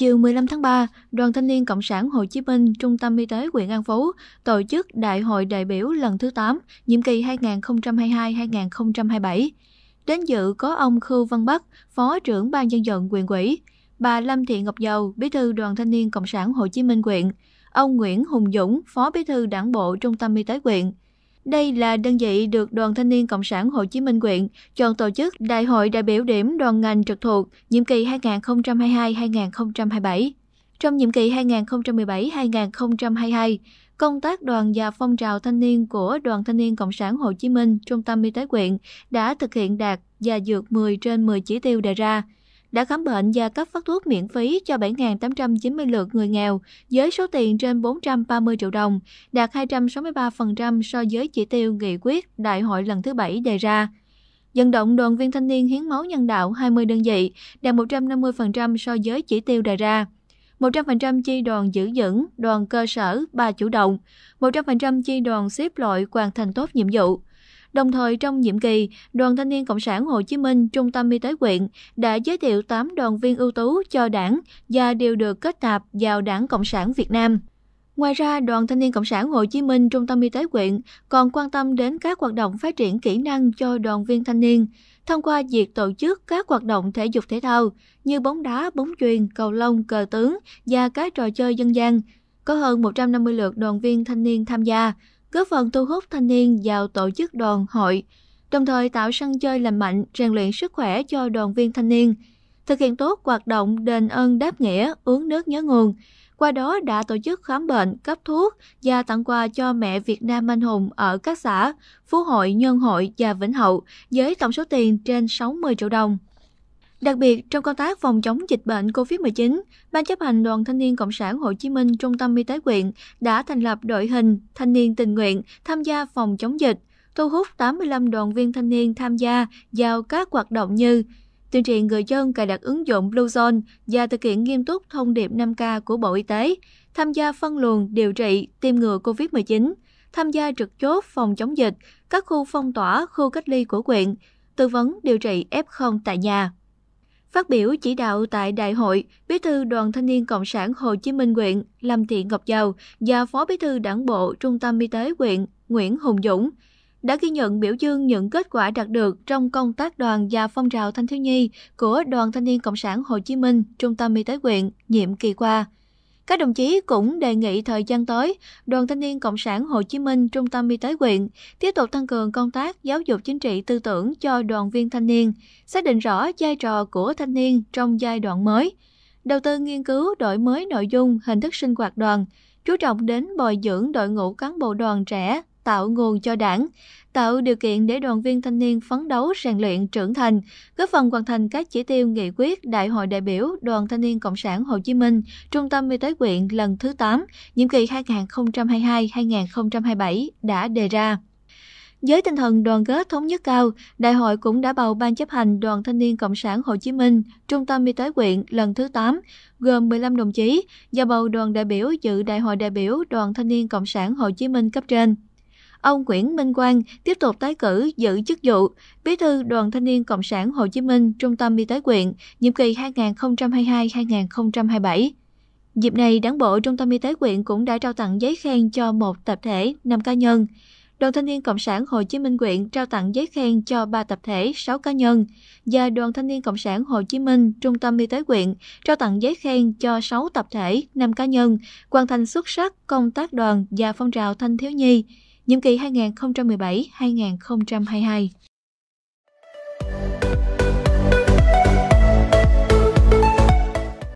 Chiều 15 tháng 3, Đoàn Thanh niên Cộng sản Hồ Chí Minh, Trung tâm Y tế huyện An Phú tổ chức Đại hội đại biểu lần thứ 8, nhiệm kỳ 2022-2027. Đến dự có ông Khưu Văn Bắc, Phó trưởng Ban dân vận quyền quỹ, bà Lâm Thị Ngọc Dầu, Bí thư Đoàn Thanh niên Cộng sản Hồ Chí Minh huyện, ông Nguyễn Hùng Dũng, Phó Bí thư Đảng bộ Trung tâm Y tế huyện, đây là đơn vị được Đoàn Thanh niên Cộng sản Hồ Chí Minh quyện chọn tổ chức Đại hội đại biểu điểm đoàn ngành trực thuộc nhiệm kỳ 2022-2027. Trong nhiệm kỳ 2017-2022, công tác đoàn và phong trào thanh niên của Đoàn Thanh niên Cộng sản Hồ Chí Minh, Trung tâm Y tế quyện đã thực hiện đạt và dược 10 trên 10 chỉ tiêu đề ra – đã khám bệnh và cấp phát thuốc miễn phí cho 7.890 lượt người nghèo với số tiền trên 430 triệu đồng, đạt 263% so với chỉ tiêu nghị quyết đại hội lần thứ 7 đề ra. Dân động đoàn viên thanh niên hiến máu nhân đạo 20 đơn vị, đạt 150% so với chỉ tiêu đề ra. 100% chi đoàn giữ vững, đoàn cơ sở, ba chủ động, 100% chi đoàn xếp loại hoàn thành tốt nhiệm vụ, Đồng thời trong nhiệm kỳ, Đoàn Thanh niên Cộng sản Hồ Chí Minh Trung tâm Y tế quyện đã giới thiệu 8 đoàn viên ưu tú cho đảng và đều được kết nạp vào Đảng Cộng sản Việt Nam. Ngoài ra, Đoàn Thanh niên Cộng sản Hồ Chí Minh Trung tâm Y tế quyện còn quan tâm đến các hoạt động phát triển kỹ năng cho đoàn viên thanh niên thông qua việc tổ chức các hoạt động thể dục thể thao như bóng đá, bóng chuyền, cầu lông, cờ tướng và các trò chơi dân gian. Có hơn 150 lượt đoàn viên thanh niên tham gia, góp phần thu hút thanh niên vào tổ chức đoàn hội, đồng thời tạo sân chơi lành mạnh, rèn luyện sức khỏe cho đoàn viên thanh niên, thực hiện tốt hoạt động đền ơn đáp nghĩa, uống nước nhớ nguồn. Qua đó đã tổ chức khám bệnh, cấp thuốc và tặng quà cho mẹ Việt Nam anh hùng ở các xã Phú Hội, Nhân Hội và Vĩnh Hậu với tổng số tiền trên 60 triệu đồng. Đặc biệt, trong công tác phòng chống dịch bệnh COVID-19, Ban chấp hành Đoàn Thanh niên Cộng sản Hồ Chí Minh Trung tâm Y tế huyện đã thành lập đội hình thanh niên tình nguyện tham gia phòng chống dịch, thu hút 85 đoàn viên thanh niên tham gia vào các hoạt động như tuyên truyền người dân cài đặt ứng dụng Bluezone và thực hiện nghiêm túc thông điệp 5K của Bộ Y tế, tham gia phân luồng điều trị tiêm ngừa COVID-19, tham gia trực chốt phòng chống dịch, các khu phong tỏa, khu cách ly của quyện, tư vấn điều trị F0 tại nhà. Phát biểu chỉ đạo tại đại hội, Bí thư Đoàn Thanh niên Cộng sản Hồ Chí Minh huyện Lâm Thị Ngọc Giàu và Phó Bí thư Đảng bộ Trung tâm Y tế huyện Nguyễn Hùng Dũng đã ghi nhận biểu dương những kết quả đạt được trong công tác đoàn và phong trào thanh thiếu nhi của Đoàn Thanh niên Cộng sản Hồ Chí Minh Trung tâm Y tế huyện nhiệm kỳ qua. Các đồng chí cũng đề nghị thời gian tới, Đoàn Thanh niên Cộng sản Hồ Chí Minh Trung tâm Y tế huyện tiếp tục tăng cường công tác giáo dục chính trị tư tưởng cho đoàn viên thanh niên, xác định rõ vai trò của thanh niên trong giai đoạn mới, đầu tư nghiên cứu đổi mới nội dung, hình thức sinh hoạt đoàn, chú trọng đến bồi dưỡng đội ngũ cán bộ đoàn trẻ tạo nguồn cho đảng, tạo điều kiện để đoàn viên thanh niên phấn đấu rèn luyện trưởng thành, góp phần hoàn thành các chỉ tiêu nghị quyết Đại hội đại biểu Đoàn Thanh niên Cộng sản Hồ Chí Minh, Trung tâm Y tế quyện lần thứ 8, nhiệm kỳ 2022-2027 đã đề ra. Với tinh thần đoàn kết thống nhất cao, đại hội cũng đã bầu Ban chấp hành Đoàn Thanh niên Cộng sản Hồ Chí Minh, Trung tâm Y tế quyện lần thứ 8, gồm 15 đồng chí, và bầu đoàn đại biểu dự Đại hội đại biểu Đoàn Thanh niên Cộng sản Hồ Chí Minh cấp trên ông Nguyễn Minh Quang tiếp tục tái cử giữ chức vụ Bí thư Đoàn Thanh niên Cộng sản Hồ Chí Minh Trung tâm Y tế quyện, nhiệm kỳ 2022-2027. Dịp này, Đảng bộ Trung tâm Y tế quyện cũng đã trao tặng giấy khen cho một tập thể, 5 cá nhân. Đoàn Thanh niên Cộng sản Hồ Chí Minh quyện trao tặng giấy khen cho 3 tập thể, 6 cá nhân và Đoàn Thanh niên Cộng sản Hồ Chí Minh Trung tâm Y tế quyện trao tặng giấy khen cho 6 tập thể, 5 cá nhân hoàn thành xuất sắc công tác đoàn và phong trào thanh thiếu nhi nhiệm kỳ 2017-2022.